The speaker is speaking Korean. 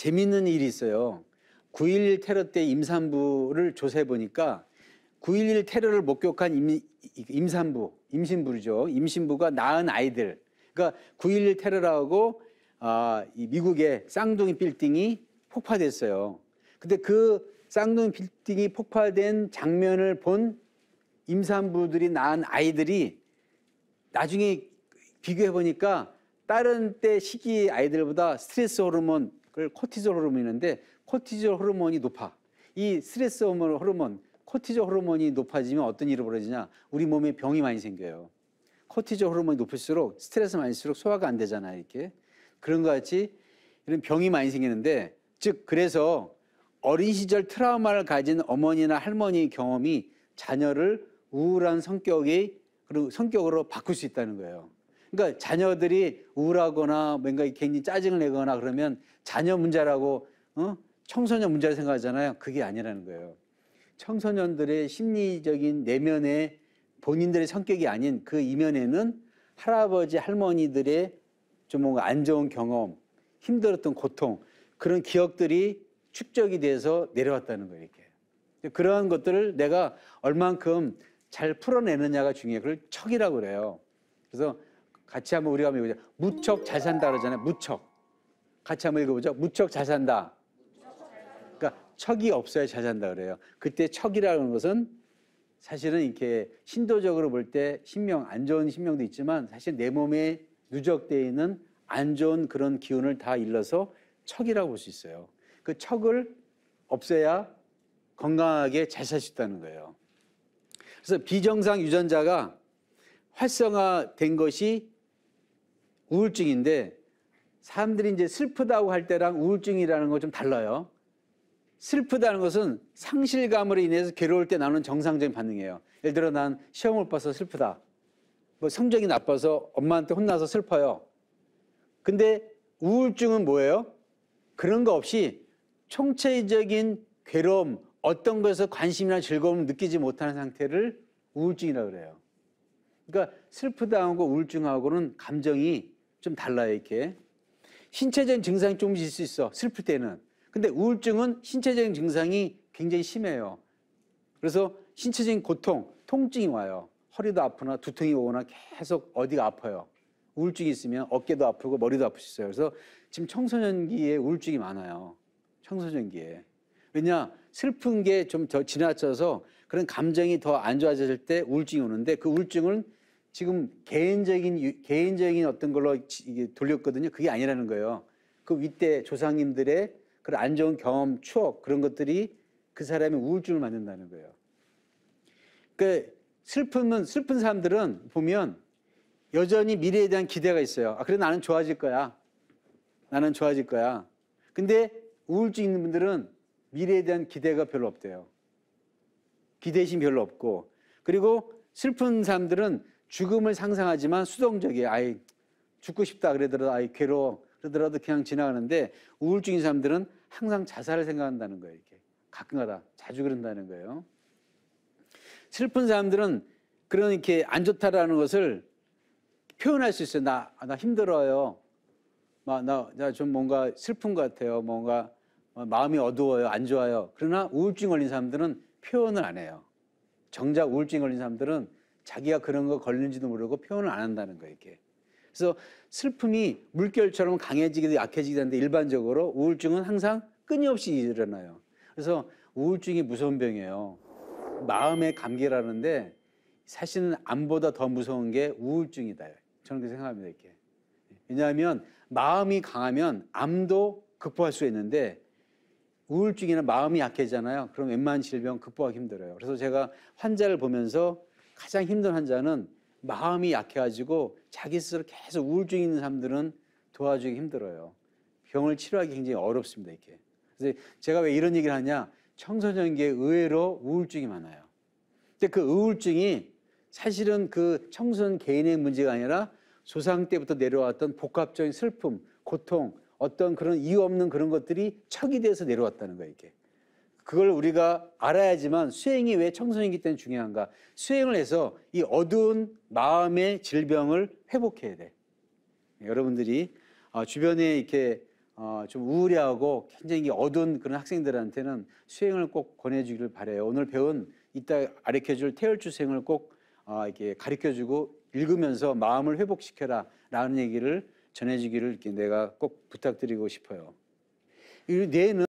재밌는 일이 있어요. 9.11 테러 때 임산부를 조사해 보니까 9.11 테러를 목격한 임, 임산부, 임신부죠. 임신부가 낳은 아이들. 그러니까 9.11 테러라고 아, 이 미국의 쌍둥이 빌딩이 폭파됐어요. 근데 그 쌍둥이 빌딩이 폭파된 장면을 본 임산부들이 낳은 아이들이 나중에 비교해 보니까 다른 때 시기 아이들보다 스트레스 호르몬 그걸 코티졸 호르몬인데 코티졸 호르몬이 높아. 이 스트레스 호르몬, 호르몬 코티졸 호르몬이 높아지면 어떤 일이 벌어지냐? 우리 몸에 병이 많이 생겨요. 코티졸 호르몬이 높을수록 스트레스 많을수록 소화가 안 되잖아요, 이렇게. 그런 것 같이 이런 병이 많이 생기는데 즉 그래서 어린 시절 트라우마를 가진 어머니나 할머니 의 경험이 자녀를 우울한 성격의 그리고 성격으로 바꿀 수 있다는 거예요. 그러니까 자녀들이 우울하거나 뭔가 굉장히 짜증을 내거나 그러면 자녀 문제라고 어? 청소년 문제를 생각하잖아요. 그게 아니라는 거예요. 청소년들의 심리적인 내면에 본인들의 성격이 아닌 그 이면에는 할아버지 할머니들의 좀 뭔가 안 좋은 경험, 힘들었던 고통 그런 기억들이 축적이 돼서 내려왔다는 거예요. 이렇게 그러한 것들을 내가 얼만큼 잘 풀어내느냐가 중요해요. 그걸 척이라고 그래요. 그래서 같이 한번 우리가 한번 읽어보자. 무척 잘 산다 그러잖아요. 무척. 같이 한번 읽어보죠. 무척 잘 산다. 그러니까 척이 없어야 잘 산다 그래요. 그때 척이라는 것은 사실은 이렇게 신도적으로 볼 때 신명 안 좋은 신명도 있지만 사실 내 몸에 누적되어 있는 안 좋은 그런 기운을 다 일러서 척이라고 볼 수 있어요. 그 척을 없애야 건강하게 잘 살 수 있다는 거예요. 그래서 비정상 유전자가 활성화된 것이 우울증인데 사람들이 이제 슬프다고 할 때랑 우울증이라는 거 좀 달라요. 슬프다는 것은 상실감으로 인해서 괴로울 때 나오는 정상적인 반응이에요. 예를 들어 난 시험 을 봐서 슬프다. 뭐 성적이 나빠서 엄마한테 혼나서 슬퍼요. 근데 우울증은 뭐예요? 그런 거 없이 총체적인 괴로움, 어떤 것에서 관심이나 즐거움을 느끼지 못하는 상태를 우울증이라고 그래요. 그러니까 슬프다하고 우울증하고는 감정이 좀 달라요, 이렇게. 신체적인 증상이 조금씩 있을 수 있어. 슬플 때는. 근데 우울증은 신체적인 증상이 굉장히 심해요. 그래서 신체적인 고통, 통증이 와요. 허리도 아프나 두통이 오거나 계속 어디가 아파요. 우울증이 있으면 어깨도 아프고 머리도 아플 수 있어요. 그래서 지금 청소년기에 우울증이 많아요. 청소년기에. 왜냐, 슬픈 게 좀 더 지나쳐서 그런 감정이 더 안좋아졌을때 우울증이 오는데 그 우울증은 지금 개인적인 개인적인 어떤 걸로 돌렸거든요. 그게 아니라는 거예요. 그 윗대 조상님들의 그런 안 좋은 경험, 추억 그런 것들이 그 사람의 우울증을 만든다는 거예요. 그 슬픔은 슬픈 사람들은 보면 여전히 미래에 대한 기대가 있어요. 아, 그래 나는 좋아질 거야. 나는 좋아질 거야. 근데 우울증 있는 분들은 미래에 대한 기대가 별로 없대요. 기대심 별로 없고 그리고 슬픈 사람들은 죽음을 상상하지만 수동적이에요. 아이 죽고 싶다 그러더라도 아이 괴로워 그러더라도 그냥 지나가는데 우울증인 사람들은 항상 자살을 생각한다는 거예요. 이렇게 가끔가다 자주 그런다는 거예요. 슬픈 사람들은 그런 이렇게 안 좋다라는 것을 표현할 수 있어요. 나, 나 힘들어요. 나, 나 좀 뭔가 슬픈 것 같아요. 뭔가 마음이 어두워요. 안 좋아요. 그러나 우울증 걸린 사람들은 표현을 안 해요. 정작 우울증 걸린 사람들은 자기가 그런 거 걸린지도 모르고 표현을 안 한다는 거예요, 이렇게. 그래서 슬픔이 물결처럼 강해지기도 약해지기도 한데 일반적으로 우울증은 항상 끊임없이 일어나요. 그래서 우울증이 무서운 병이에요. 마음의 감기라는데 사실은 암보다 더 무서운 게 우울증이다. 저는 그렇게 생각합니다, 이렇게. 왜냐하면 마음이 강하면 암도 극복할 수 있는데 우울증이나 마음이 약해지잖아요. 그럼 웬만한 질병 극복하기 힘들어요. 그래서 제가 환자를 보면서 가장 힘든 환자는 마음이 약해가지고 자기 스스로 계속 우울증 있는 사람들은 도와주기 힘들어요. 병을 치료하기 굉장히 어렵습니다, 이렇게. 그래서 제가 왜 이런 얘기를 하냐? 청소년기에 의외로 우울증이 많아요. 근데 그 우울증이 사실은 그 청소년 개인의 문제가 아니라 조상 때부터 내려왔던 복합적인 슬픔, 고통, 어떤 그런 이유 없는 그런 것들이 척이 돼서 내려왔다는 거예요, 이게. 그걸 우리가 알아야지만 수행이 왜 청소년기 때는 중요한가? 수행을 해서 이 어두운 마음의 질병을 회복해야 돼. 여러분들이 어, 주변에 이렇게 어, 좀 우울해하고 굉장히 어두운 그런 학생들한테는 수행을 꼭 권해주기를 바래요. 오늘 배운 이따 가르쳐줄 태열주 수행을 꼭 어, 이렇게 가르쳐주고 읽으면서 마음을 회복시켜라 라는 얘기를 전해주기를 이렇게 내가 꼭 부탁드리고 싶어요. 이 뇌는